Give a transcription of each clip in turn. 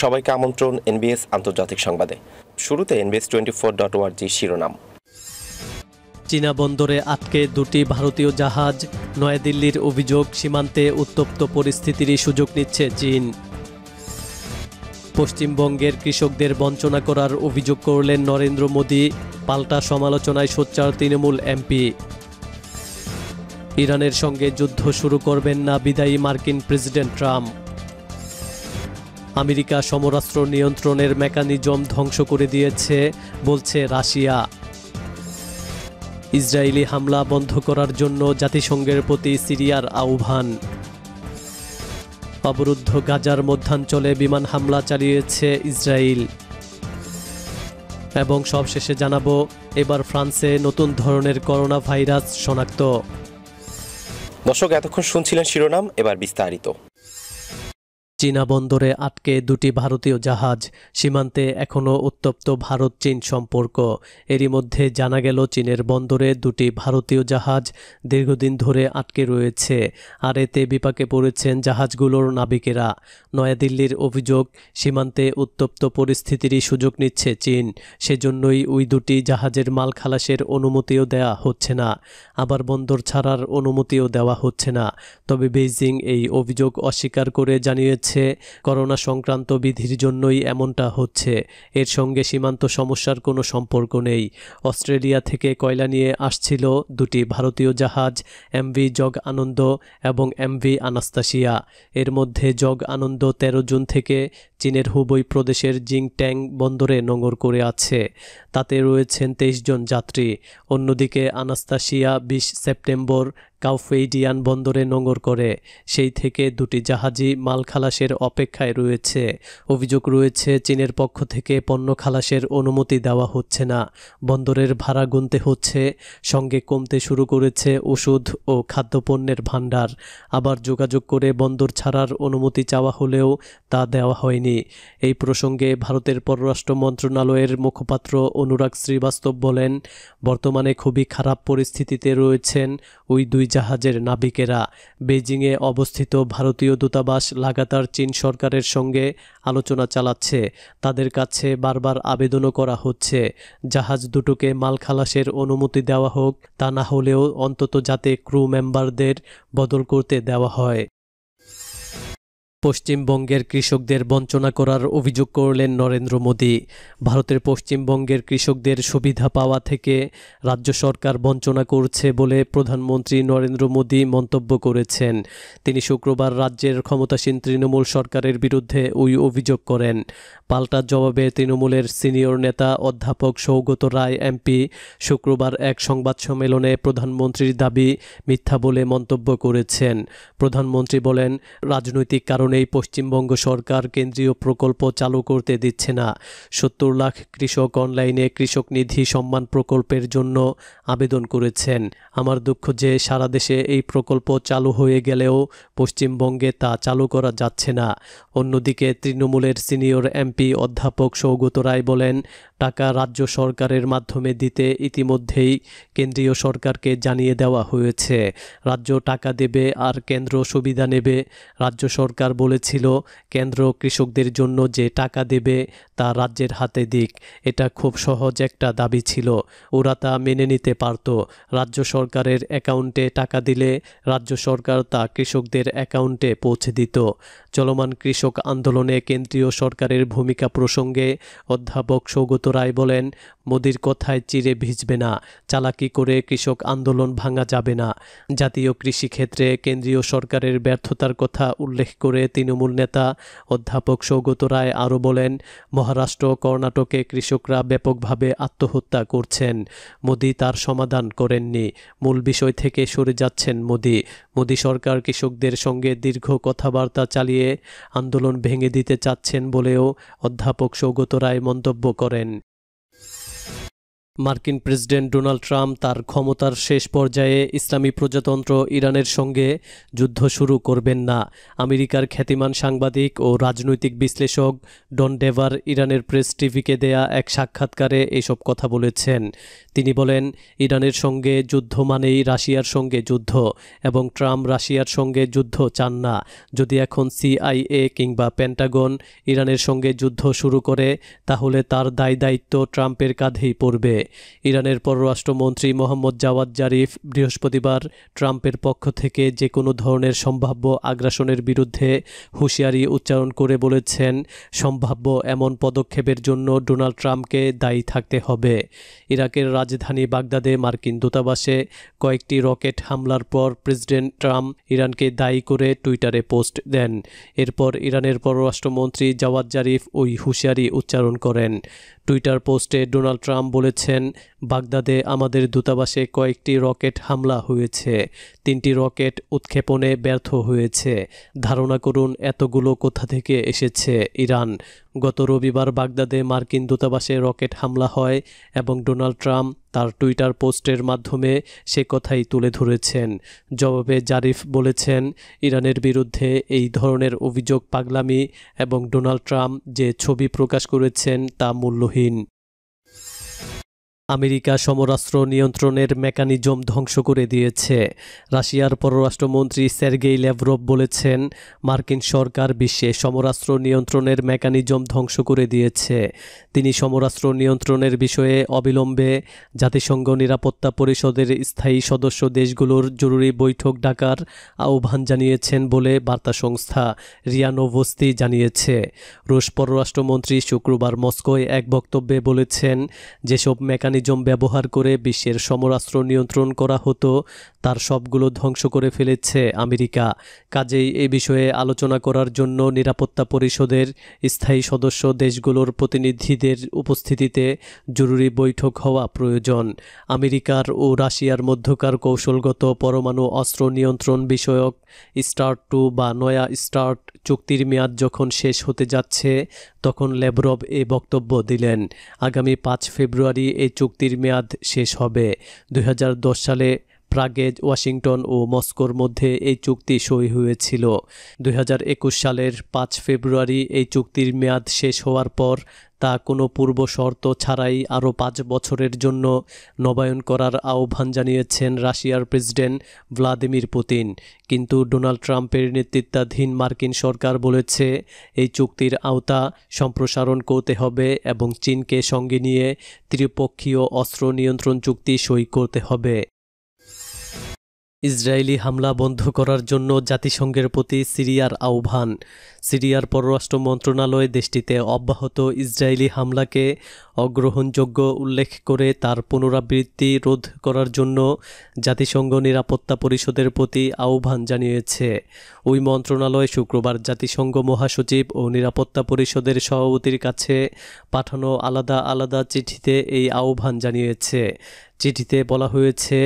সবাইকে আমন্ত্রণ এনবিএস আন্তর্জাতিক সংবাদে শুরুতে এনবিএস টোয়েন্টি ফোর ডট ওয়ার্জি শিরোনাম চীনা বন্দরে আটকে দুটি ভারতীয় জাহাজ নয়াদিল্লির অভিযোগ সীমান্তে উত্তপ্ত পরিস্থিতির সুযোগ নিচ্ছে চীন পশ্চিমবঙ্গের কৃষকদের বঞ্চনা করার অভিযোগ করলেন নরেন্দ্র মোদী পাল্টা সমালোচনায় সোচ্চার তৃণমূল এমপি ইরানের সঙ্গে যুদ্ধ শুরু করবেন না বিদায়ী মার্কিন প্রেসিডেন্ট ট্রাম্প আমেরিকা সমরাস্ত্র নিয়ন্ত্রণের মেকানিজম ধ্বংস করে দিয়েছে বলছে রাশিয়া ইসরায়েলি হামলা বন্ধ করার জন্য জাতিসংঘের প্রতি সিরিয়ার আহ্বান অবরুদ্ধ গাজার মধ্যাঞ্চলে বিমান হামলা চালিয়েছে ইসরায়েল এবং সবশেষে জানাবো এবার ফ্রান্সে নতুন ধরনের করোনা ভাইরাস শনাক্ত দর্শক এতক্ষণ শুনছিলেন শিরোনাম এবার বিস্তারিত চীনা বন্দরে আটকে দুটি ভারতীয় জাহাজ সীমান্তে এখনও উত্তপ্ত ভারত চীন সম্পর্ক এরই মধ্যে জানা গেল চীনের বন্দরে দুটি ভারতীয় জাহাজ দীর্ঘদিন ধরে আটকে রয়েছে আর এতে বিপাকে পড়েছেন জাহাজগুলোর নাবিকেরা নয়াদিল্লির অভিযোগ সীমান্তে উত্তপ্ত পরিস্থিতিরই সুযোগ নিচ্ছে চীন সেজন্যই ওই দুটি জাহাজের মাল খালাসের অনুমতিও দেয়া হচ্ছে না আবার বন্দর ছাড়ার অনুমতিও দেওয়া হচ্ছে না তবে বেইজিং এই অভিযোগ অস্বীকার করে জানিয়েছে হচ্ছে করোনা সংক্রান্ত বিধির জন্যই এমনটা হচ্ছে এর সঙ্গে সীমান্ত সমস্যার কোনো সম্পর্ক নেই অস্ট্রেলিয়া থেকে কয়লা নিয়ে আসছিল দুটি ভারতীয় জাহাজ এমভি জগ আনন্দ এবং এমভি আনাস্তাসিয়া এর মধ্যে জগ আনন্দ ১৩ জুন থেকে চীনের হুবই প্রদেশের ট্যাং বন্দরে নোঙর করে আছে তাতে রয়েছেন তেইশ জন যাত্রী অন্যদিকে আনাস্তাসিয়া বিশ সেপ্টেম্বর কাউফেইডিয়ান বন্দরে নোঙর করে সেই থেকে দুটি জাহাজই মাল খালাসের অপেক্ষায় রয়েছে অভিযোগ রয়েছে চীনের পক্ষ থেকে পণ্য খালাসের অনুমতি দেওয়া হচ্ছে না বন্দরের ভাড়া গুনতে হচ্ছে সঙ্গে কমতে শুরু করেছে ওষুধ ও খাদ্যপণ্যের ভাণ্ডার আবার যোগাযোগ করে বন্দর ছাড়ার অনুমতি চাওয়া হলেও তা দেওয়া হয়নি এই প্রসঙ্গে ভারতের পররাষ্ট্র মন্ত্রণালয়ের মুখপাত্র অনুরাগ শ্রীবাস্তব বলেন বর্তমানে খুবই খারাপ পরিস্থিতিতে রয়েছেন ওই দুই জাহাজের নাবিকেরা বেজিংয়ে অবস্থিত ভারতীয় দূতাবাস লাগাতার চীন সরকারের সঙ্গে আলোচনা চালাচ্ছে তাদের কাছে বারবার আবেদনও করা হচ্ছে জাহাজ দুটোকে মাল খালাসের অনুমতি দেওয়া হোক তা না হলেও অন্তত যাতে ক্রু মেম্বারদের বদল করতে দেওয়া হয় পশ্চিমবঙ্গের কৃষকদের বঞ্চনা করার অভিযোগ করলেন নরেন্দ্র মোদী ভারতের পশ্চিমবঙ্গের কৃষকদের সুবিধা পাওয়া থেকে রাজ্য সরকার বঞ্চনা করছে বলে প্রধানমন্ত্রী নরেন্দ্র মোদী মন্তব্য করেছেন তিনি শুক্রবার রাজ্যের ক্ষমতাসীন তৃণমূল সরকারের বিরুদ্ধে ওই অভিযোগ করেন পাল্টা জবাবে তৃণমূলের সিনিয়র নেতা অধ্যাপক সৌগত রায় এমপি শুক্রবার এক সংবাদ সম্মেলনে প্রধানমন্ত্রীর দাবি মিথ্যা বলে মন্তব্য করেছেন প্রধানমন্ত্রী বলেন রাজনৈতিক কারণ কারণেই পশ্চিমবঙ্গ সরকার কেন্দ্রীয় প্রকল্প চালু করতে দিচ্ছে না সত্তর লাখ কৃষক অনলাইনে কৃষক নিধি সম্মান প্রকল্পের জন্য আবেদন করেছেন আমার দুঃখ যে সারা দেশে এই প্রকল্প চালু হয়ে গেলেও পশ্চিমবঙ্গে তা চালু করা যাচ্ছে না অন্যদিকে তৃণমূলের সিনিয়র এমপি অধ্যাপক সৌগত রায় বলেন টাকা রাজ্য সরকারের মাধ্যমে দিতে ইতিমধ্যেই কেন্দ্রীয় সরকারকে জানিয়ে দেওয়া হয়েছে রাজ্য টাকা দেবে আর কেন্দ্র সুবিধা নেবে রাজ্য সরকার বলেছিল কেন্দ্র কৃষকদের জন্য যে টাকা দেবে তা রাজ্যের হাতে দিক এটা খুব সহজ একটা দাবি ছিল ওরা তা মেনে নিতে পারত রাজ্য সরকারের অ্যাকাউন্টে টাকা দিলে রাজ্য সরকার তা কৃষকদের অ্যাকাউন্টে পৌঁছে দিত চলমান কৃষক আন্দোলনে কেন্দ্রীয় সরকারের ভূমিকা প্রসঙ্গে অধ্যাপক সৌগত রায় বলেন মোদির কথায় চিরে ভিজবে না চালাকি করে কৃষক আন্দোলন ভাঙা যাবে না জাতীয় কৃষিক্ষেত্রে কেন্দ্রীয় সরকারের ব্যর্থতার কথা উল্লেখ করে তৃণমূল নেতা অধ্যাপক সৌগত রায় আরও বলেন মহা মহারাষ্ট্র কর্ণাটকে কৃষকরা ব্যাপকভাবে আত্মহত্যা করছেন মোদি তার সমাধান করেননি মূল বিষয় থেকে সরে যাচ্ছেন মোদি মোদি সরকার কৃষকদের সঙ্গে দীর্ঘ কথাবার্তা চালিয়ে আন্দোলন ভেঙে দিতে চাচ্ছেন বলেও অধ্যাপক সৌগত রায় মন্তব্য করেন মার্কিন প্রেসিডেন্ট ডোনাল্ড ট্রাম্প তার ক্ষমতার শেষ পর্যায়ে ইসলামী প্রজাতন্ত্র ইরানের সঙ্গে যুদ্ধ শুরু করবেন না আমেরিকার খ্যাতিমান সাংবাদিক ও রাজনৈতিক বিশ্লেষক ডন ডেভার ইরানের প্রেস টিভিকে দেয়া এক সাক্ষাৎকারে এসব কথা বলেছেন তিনি বলেন ইরানের সঙ্গে যুদ্ধ মানেই রাশিয়ার সঙ্গে যুদ্ধ এবং ট্রাম্প রাশিয়ার সঙ্গে যুদ্ধ চান না যদি এখন সিআইএ কিংবা পেন্টাগন ইরানের সঙ্গে যুদ্ধ শুরু করে তাহলে তার দায় দায়িত্ব ট্রাম্পের কাঁধেই পড়বে ইরানের পররাষ্ট্রমন্ত্রী মোহাম্মদ জাওয়াদ জারিফ বৃহস্পতিবার ট্রাম্পের পক্ষ থেকে যে কোনো ধরনের সম্ভাব্য আগ্রাসনের বিরুদ্ধে হুঁশিয়ারি উচ্চারণ করে বলেছেন সম্ভাব্য এমন পদক্ষেপের জন্য ডোনাল্ড ট্রাম্পকে দায়ী থাকতে হবে ইরাকের রাজধানী বাগদাদে মার্কিন দূতাবাসে কয়েকটি রকেট হামলার পর প্রেসিডেন্ট ট্রাম্প ইরানকে দায়ী করে টুইটারে পোস্ট দেন এরপর ইরানের পররাষ্ট্রমন্ত্রী জাওয়াদ জারিফ ওই হুঁশিয়ারি উচ্চারণ করেন টুইটার পোস্টে ডোনাল্ড ট্রাম্প বলেছেন বলেছেন বাগদাদে আমাদের দূতাবাসে কয়েকটি রকেট হামলা হয়েছে তিনটি রকেট উৎক্ষেপণে ব্যর্থ হয়েছে ধারণা করুন এতগুলো কোথা থেকে এসেছে ইরান গত রবিবার বাগদাদে মার্কিন দূতাবাসে রকেট হামলা হয় এবং ডোনাল্ড ট্রাম্প তার টুইটার পোস্টের মাধ্যমে সে কথাই তুলে ধরেছেন জবাবে জারিফ বলেছেন ইরানের বিরুদ্ধে এই ধরনের অভিযোগ পাগলামি এবং ডোনাল্ড ট্রাম্প যে ছবি প্রকাশ করেছেন তা মূল্যহীন আমেরিকা সমরাস্ত্র নিয়ন্ত্রণের মেকানিজম ধ্বংস করে দিয়েছে রাশিয়ার পররাষ্ট্রমন্ত্রী সের্গেই ল্যাভরভ বলেছেন মার্কিন সরকার বিশ্বে সমরাস্ত্র নিয়ন্ত্রণের মেকানিজম ধ্বংস করে দিয়েছে তিনি সমরাস্ত্র নিয়ন্ত্রণের বিষয়ে অবিলম্বে জাতিসংঘ নিরাপত্তা পরিষদের স্থায়ী সদস্য দেশগুলোর জরুরি বৈঠক ডাকার আহ্বান জানিয়েছেন বলে বার্তা সংস্থা রিয়ানোভস্তি জানিয়েছে রুশ পররাষ্ট্রমন্ত্রী শুক্রবার মস্কোয় এক বক্তব্যে বলেছেন যেসব মেকানিজম মেকানিজম ব্যবহার করে বিশ্বের সমরাস্ত্র নিয়ন্ত্রণ করা হতো তার সবগুলো ধ্বংস করে ফেলেছে আমেরিকা কাজেই এ বিষয়ে আলোচনা করার জন্য নিরাপত্তা পরিষদের স্থায়ী সদস্য দেশগুলোর প্রতিনিধিদের উপস্থিতিতে জরুরি বৈঠক হওয়া প্রয়োজন আমেরিকার ও রাশিয়ার মধ্যকার কৌশলগত পরমাণু অস্ত্র নিয়ন্ত্রণ বিষয়ক স্টার্ট টু বা নয়া স্টার্ট চুক্তির মেয়াদ যখন শেষ হতে যাচ্ছে তখন ল্যাবরব এ বক্তব্য দিলেন আগামী পাঁচ ফেব্রুয়ারি এই চুক্তি চুক্তির মেয়াদ শেষ হবে দুই সালে প্রাগেজ ওয়াশিংটন ও মস্কোর মধ্যে এই চুক্তি সই হয়েছিল দু সালের পাঁচ ফেব্রুয়ারি এই চুক্তির মেয়াদ শেষ হওয়ার পর তা কোনো পূর্ব শর্ত ছাড়াই আরও পাঁচ বছরের জন্য নবায়ন করার আহ্বান জানিয়েছেন রাশিয়ার প্রেসিডেন্ট ভ্লাদিমির পুতিন কিন্তু ডোনাল্ড ট্রাম্পের নেতৃত্বাধীন মার্কিন সরকার বলেছে এই চুক্তির আওতা সম্প্রসারণ করতে হবে এবং চীনকে সঙ্গে নিয়ে ত্রিপক্ষীয় অস্ত্র নিয়ন্ত্রণ চুক্তি সই করতে হবে ইসরায়েলি হামলা বন্ধ করার জন্য জাতিসংঘের প্রতি সিরিয়ার আহ্বান সিরিয়ার পররাষ্ট্র মন্ত্রণালয় দেশটিতে অব্যাহত ইসরায়েলি হামলাকে অগ্রহণযোগ্য উল্লেখ করে তার পুনরাবৃত্তি রোধ করার জন্য জাতিসংঘ নিরাপত্তা পরিষদের প্রতি আহ্বান জানিয়েছে ওই মন্ত্রণালয় শুক্রবার জাতিসংঘ মহাসচিব ও নিরাপত্তা পরিষদের সভাপতির কাছে পাঠানো আলাদা আলাদা চিঠিতে এই আহ্বান জানিয়েছে চিঠিতে বলা হয়েছে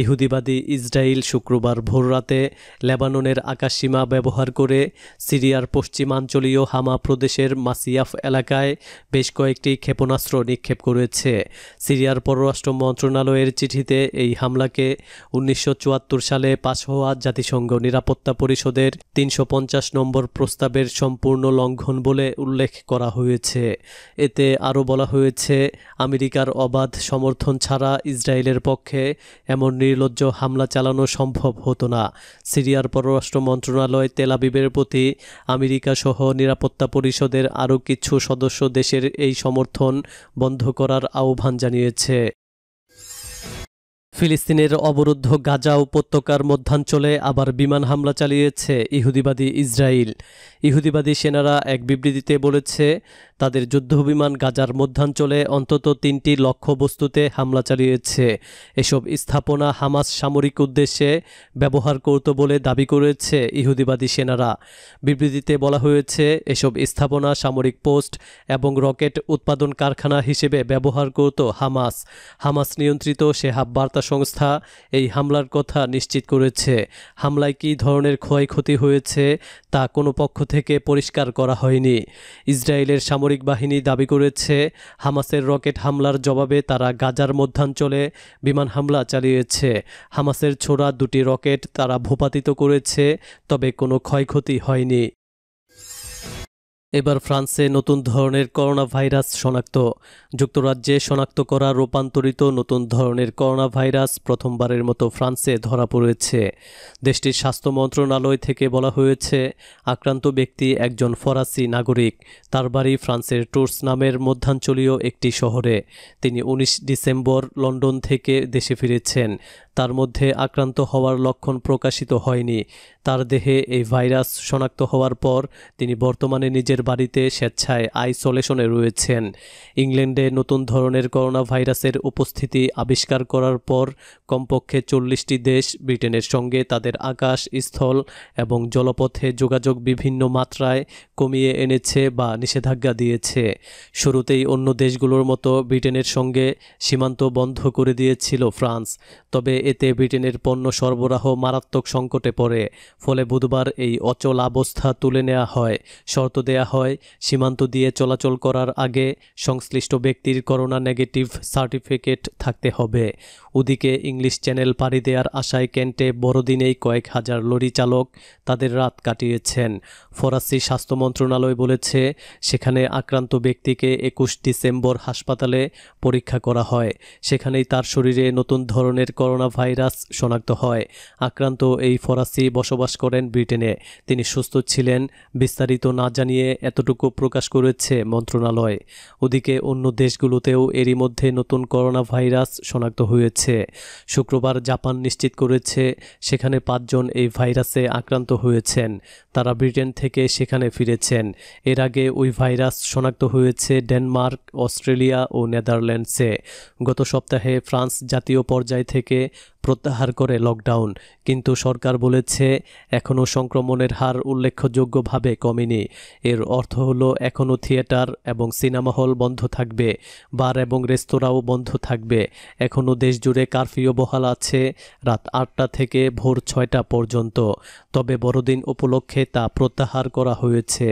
ইহুদিবাদী ইসরায়েল শুক্রবার ভোররাতে লেবাননের আকাশসীমা ব্যবহার করে সিরিয়ার পশ্চিমাঞ্চলীয় হামা প্রদেশের মাসিয়াফ এলাকায় বেশ কয়েকটি ক্ষেপণাস্ত্র নিক্ষেপ করেছে সিরিয়ার পররাষ্ট্র মন্ত্রণালয়ের চিঠিতে এই হামলাকে উনিশশো সালে পাশ হওয়া জাতিসংঘ নিরাপত্তা পরিষদের তিনশো নম্বর প্রস্তাবের সম্পূর্ণ লঙ্ঘন বলে উল্লেখ করা হয়েছে এতে আরও বলা হয়েছে আমেরিকার অবাধ সমর্থন ছাড়া ইসরায়েলের পক্ষে এমন নির্লজ্জ হামলা চালানো সম্ভব হতো না সিরিয়ার পররাষ্ট্র মন্ত্রণালয় তেলাবিবের প্রতি আমেরিকা সহ নিরাপত্তা পরিষদের আরও কিছু সদস্য দেশের এই সমর্থন বন্ধ করার আহ্বান জানিয়েছে ফিলিস্তিনের অবরুদ্ধ গাজা উপত্যকার মধ্যাঞ্চলে আবার বিমান হামলা চালিয়েছে ইহুদিবাদী ইসরায়েল ইহুদিবাদী সেনারা এক বিবৃতিতে বলেছে তাদের যুদ্ধবিমান গাজার মধ্যাঞ্চলে অন্তত তিনটি লক্ষ্যবস্তুতে হামলা চালিয়েছে এসব স্থাপনা হামাস সামরিক উদ্দেশ্যে ব্যবহার করত বলে দাবি করেছে ইহুদিবাদী সেনারা বিবৃতিতে বলা হয়েছে এসব স্থাপনা সামরিক পোস্ট এবং রকেট উৎপাদন কারখানা হিসেবে ব্যবহার করত হামাস হামাস নিয়ন্ত্রিত সেহাব বার্তা সংস্থা এই হামলার কথা নিশ্চিত করেছে হামলায় কী ধরনের ক্ষয়ক্ষতি হয়েছে তা কোনো পক্ষ থেকে পরিষ্কার করা হয়নি ইসরায়েলের সামরিক বাহিনী দাবি করেছে হামাসের রকেট হামলার জবাবে তারা গাজার মধ্যাঞ্চলে বিমান হামলা চালিয়েছে হামাসের ছোড়া দুটি রকেট তারা ভূপাতিত করেছে তবে কোনো ক্ষয়ক্ষতি হয়নি এবার ফ্রান্সে নতুন ধরনের করোনা ভাইরাস শনাক্ত যুক্তরাজ্যে শনাক্ত করা রূপান্তরিত নতুন ধরনের করোনা ভাইরাস প্রথমবারের মতো ফ্রান্সে ধরা পড়েছে দেশটির স্বাস্থ্য মন্ত্রণালয় থেকে বলা হয়েছে আক্রান্ত ব্যক্তি একজন ফরাসি নাগরিক তার বাড়ি ফ্রান্সের টুর্স নামের মধ্যাঞ্চলীয় একটি শহরে তিনি ১৯ ডিসেম্বর লন্ডন থেকে দেশে ফিরেছেন তার মধ্যে আক্রান্ত হওয়ার লক্ষণ প্রকাশিত হয়নি তার দেহে এই ভাইরাস শনাক্ত হওয়ার পর তিনি বর্তমানে নিজের নিজের বাড়িতে স্বেচ্ছায় আইসোলেশনে রয়েছেন ইংল্যান্ডে নতুন ধরনের করোনা ভাইরাসের উপস্থিতি আবিষ্কার করার পর কমপক্ষে চল্লিশটি দেশ ব্রিটেনের সঙ্গে তাদের আকাশ স্থল এবং জলপথে যোগাযোগ বিভিন্ন মাত্রায় কমিয়ে এনেছে বা নিষেধাজ্ঞা দিয়েছে শুরুতেই অন্য দেশগুলোর মতো ব্রিটেনের সঙ্গে সীমান্ত বন্ধ করে দিয়েছিল ফ্রান্স তবে এতে ব্রিটেনের পণ্য সরবরাহ মারাত্মক সংকটে পড়ে ফলে বুধবার এই অচল অবস্থা তুলে নেওয়া হয় শর্ত দেয়া হয় সীমান্ত দিয়ে চলাচল করার আগে সংশ্লিষ্ট ব্যক্তির করোনা নেগেটিভ সার্টিফিকেট থাকতে হবে ওদিকে ইংলিশ চ্যানেল পাড়ি দেওয়ার আশায় কেন্টে বড়দিনেই কয়েক হাজার লরি চালক তাদের রাত কাটিয়েছেন ফরাসি স্বাস্থ্য মন্ত্রণালয় বলেছে সেখানে আক্রান্ত ব্যক্তিকে একুশ ডিসেম্বর হাসপাতালে পরীক্ষা করা হয় সেখানেই তার শরীরে নতুন ধরনের করোনা ভাইরাস শনাক্ত হয় আক্রান্ত এই ফরাসি বসবাস করেন ব্রিটেনে তিনি সুস্থ ছিলেন বিস্তারিত না জানিয়ে এতটুকু প্রকাশ করেছে মন্ত্রণালয় ওদিকে অন্য দেশগুলোতেও এরই মধ্যে নতুন করোনা ভাইরাস শনাক্ত হয়েছে হয়েছে শুক্রবার জাপান নিশ্চিত করেছে সেখানে পাঁচজন এই ভাইরাসে আক্রান্ত হয়েছেন তারা ব্রিটেন থেকে সেখানে ফিরেছেন এর আগে ওই ভাইরাস শনাক্ত হয়েছে ডেনমার্ক অস্ট্রেলিয়া ও নেদারল্যান্ডসে গত সপ্তাহে ফ্রান্স জাতীয় পর্যায় থেকে প্রত্যাহার করে লকডাউন কিন্তু সরকার বলেছে এখনও সংক্রমণের হার উল্লেখযোগ্যভাবে কমেনি এর অর্থ হলো এখনও থিয়েটার এবং সিনেমা হল বন্ধ থাকবে বার এবং রেস্তোরাঁও বন্ধ থাকবে এখনও দেশ জুড়ে কারফিউ বহাল আছে রাত আটটা থেকে ভোর ছয়টা পর্যন্ত তবে বড়দিন উপলক্ষে তা প্রত্যাহার করা হয়েছে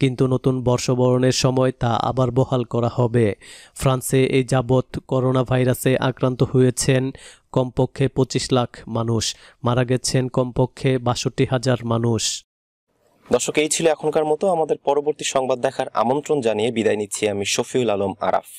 কিন্তু নতুন বর্ষবরণের সময় তা আবার বহাল করা হবে ফ্রান্সে এই যাবৎ করোনা ভাইরাসে আক্রান্ত হয়েছেন কমপক্ষে পঁচিশ লাখ মানুষ মারা গেছেন কমপক্ষে বাষট্টি হাজার মানুষ দর্শক এই ছিল এখনকার মতো আমাদের পরবর্তী সংবাদ দেখার আমন্ত্রণ জানিয়ে বিদায় নিচ্ছি আমি শফিউল আলম আরাফ